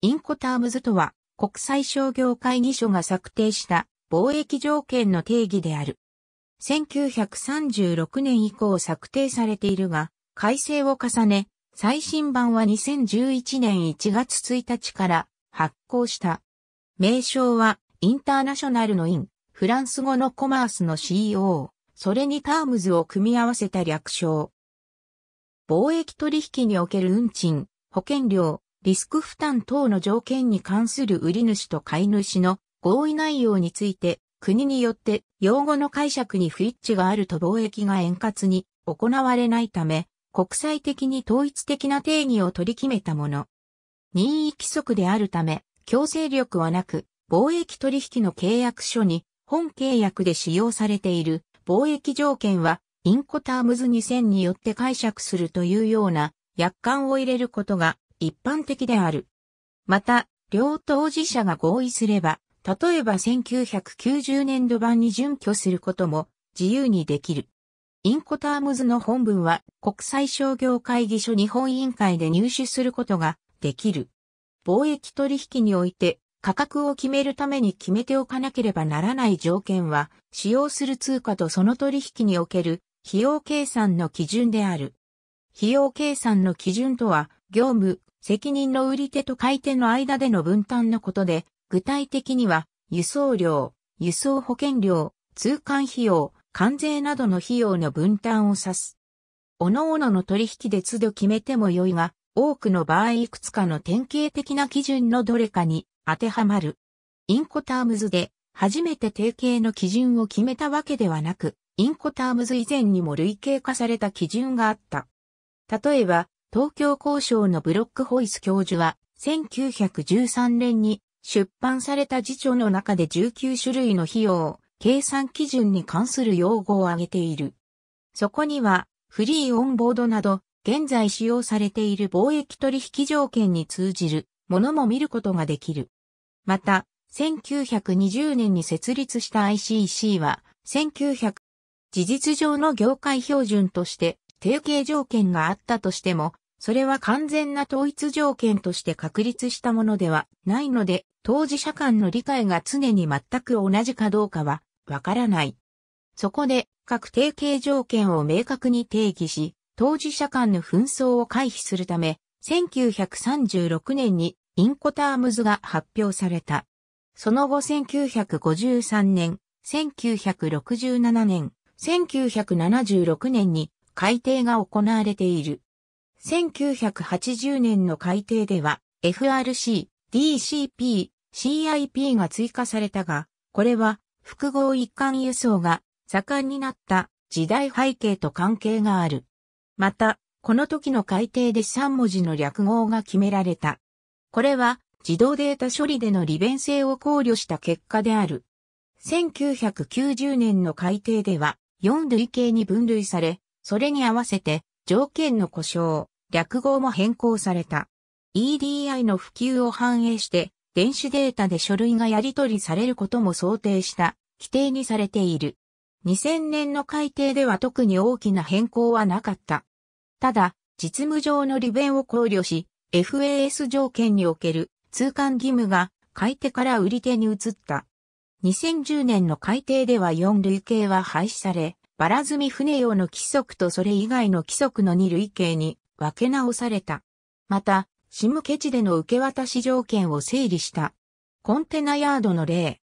インコタームズとは、国際商業会議所が策定した貿易条件の定義である。1936年以降策定されているが、改正を重ね、最新版は2011年1月1日から発行した。名称は、インターナショナルのイン、フランス語のコマースの CO、それにタームズを組み合わせた略称。貿易取引における運賃、保険料、リスク負担等の条件に関する売り主と買い主の合意内容について、国によって用語の解釈に不一致があると貿易が円滑に行われないため、国際的に統一的な定義を取り決めたもの。任意規則であるため、強制力はなく、貿易取引の契約書に本契約で使用されている貿易条件は、インコタームズ2000によって解釈するというような、約款を入れることが一般的である。また、両当事者が合意すれば、例えば1990年度版に準拠することも自由にできる。インコタームズの本文は国際商業会議所日本委員会で入手することができる。貿易取引において価格を決めるために決めておかなければならない条件は使用する通貨とその取引における費用計算の基準である。費用計算の基準とは業務、責任の売り手と買い手の間での分担のことで、具体的には、輸送料、輸送保険料、通関費用、関税などの費用の分担を指す。各々の取引で都度決めても良いが、多くの場合いくつかの典型的な基準のどれかに当てはまる。インコタームズで初めて定型の基準を決めたわけではなく、インコタームズ以前にも類型化された基準があった。例えば、東京交渉のブロックホイス教授は、1913年に出版された辞書の中で19種類の費用、計算基準に関する用語を挙げている。そこには、フリーオンボードなど、現在使用されている貿易取引条件に通じるものも見ることができる。また、1920年に設立した ICC は、1900、事実上の業界標準として定型条件があったとしても、それは完全な統一条件として確立したものではないので、当事者間の理解が常に全く同じかどうかはわからない。そこで、各定型条件を明確に定義し、当事者間の紛争を回避するため、1936年にインコタームズが発表された。その後1953年、1967年、1976年に改定が行われている。1980年の改定では FRC、DCP、CIP が追加されたが、これは複合一貫輸送が盛んになった時代背景と関係がある。また、この時の改定で3文字の略語が決められた。これは自動データ処理での利便性を考慮した結果である。1990年の改定では4類型に分類され、それに合わせて条件の故障、略号も変更された。EDI の普及を反映して、電子データで書類がやり取りされることも想定した規定にされている。2000年の改定では特に大きな変更はなかった。ただ、実務上の利便を考慮し、FAS 条件における通関義務が買い手から売り手に移った。2010年の改定では4類型は廃止され、バラ積み船用の規則とそれ以外の規則の2類型に分け直された。また、シムケチでの受け渡し条件を整理した。コンテナヤードの例。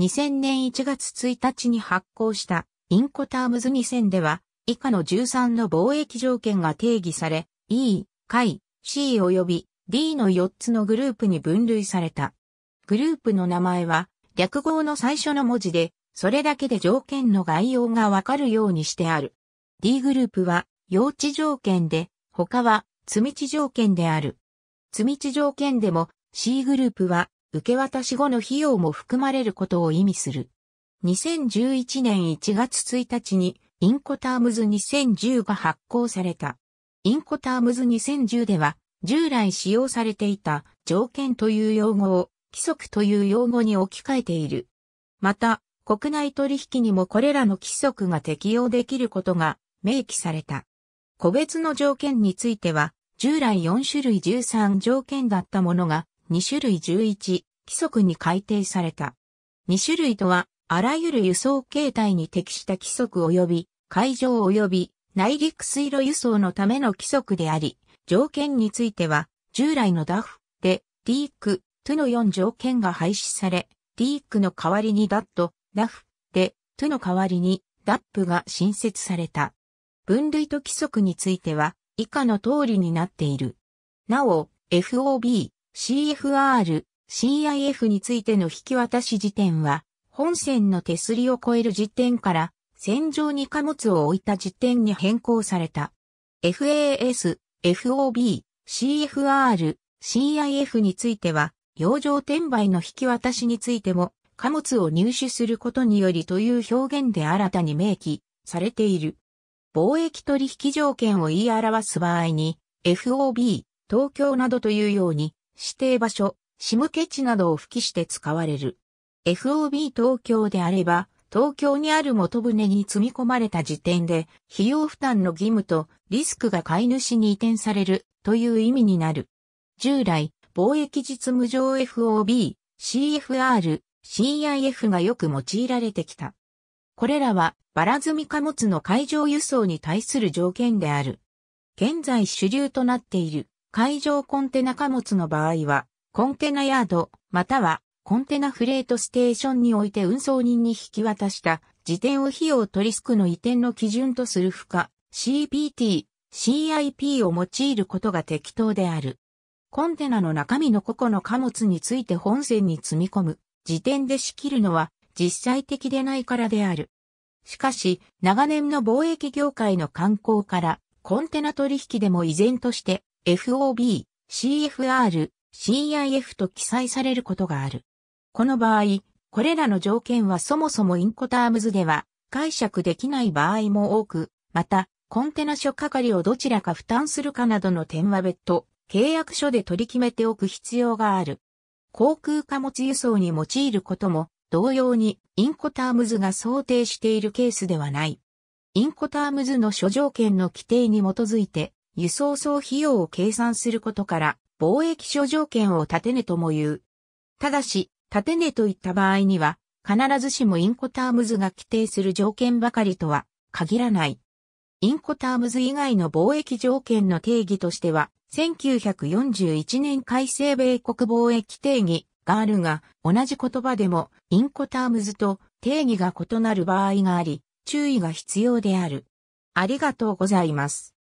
2000年1月1日に発行したインコタームズ2000では、以下の13の貿易条件が定義され、E、海、C 及び D の4つのグループに分類された。グループの名前は、略号の最初の文字で、それだけで条件の概要がわかるようにしてある。D グループは、用地条件で、他は、積地条件である。積地条件でも、C グループは、受け渡し後の費用も含まれることを意味する。2011年1月1日に、インコタームズ2010が発行された。インコタームズ2010では、従来使用されていた条件という用語を規則という用語に置き換えている。また、国内取引にもこれらの規則が適用できることが明記された。個別の条件については、従来4種類13条件だったものが2種類11規則に改定された。2種類とは、あらゆる輸送形態に適した規則及び、海上及び内陸水路輸送のための規則であり、条件については、従来のダフで、ィーク、トゥの4条件が廃止され、ィークの代わりにダット、ダフ、で、との代わりに、ダップが新設された。分類と規則については、以下の通りになっている。なお、FOB、CFR、CIF についての引き渡し時点は、本線の手すりを超える時点から、線上に貨物を置いた時点に変更された。FAS、FOB、CFR、CIF については、洋上転売の引き渡しについても貨物を入手することによりという表現で新たに明記されている。貿易取引条件を言い表す場合に、FOB、東京などというように、指定場所、シムケチなどを付記して使われる。FOB 東京であれば、東京にある元船に積み込まれた時点で、費用負担の義務とリスクが買い主に移転されるという意味になる。従来、貿易実務上 FOB、CFR、CIF がよく用いられてきた。これらはバラ積み貨物の海上輸送に対する条件である。現在主流となっている海上コンテナ貨物の場合は、コンテナヤードまたはコンテナフレートステーションにおいて運送人に引き渡した時点を費用とリスクの移転の基準とする負荷 CPT、CIP を用いることが適当である。コンテナの中身の個々の貨物について本線に積み込む時点で仕切るのは実際的でないからである。しかし、長年の貿易業界の観光から、コンテナ取引でも依然として、FOB、CFR、CIF と記載されることがある。この場合、これらの条件はそもそもインコタームズでは解釈できない場合も多く、また、コンテナ諸係をどちらか負担するかなどの点は別途、契約書で取り決めておく必要がある。航空貨物輸送に用いることも同様にインコタームズが想定しているケースではない。インコタームズの諸条件の規定に基づいて輸送総費用を計算することから貿易諸条件を立てね。とも言う。ただし、て値といった場合には必ずしもインコタームズが規定する条件ばかりとは限らない。インコタームズ以外の貿易条件の定義としては、1941年改正米国貿易定義があるが、同じ言葉でもインコタームズと定義が異なる場合があり、注意が必要である。ありがとうございます。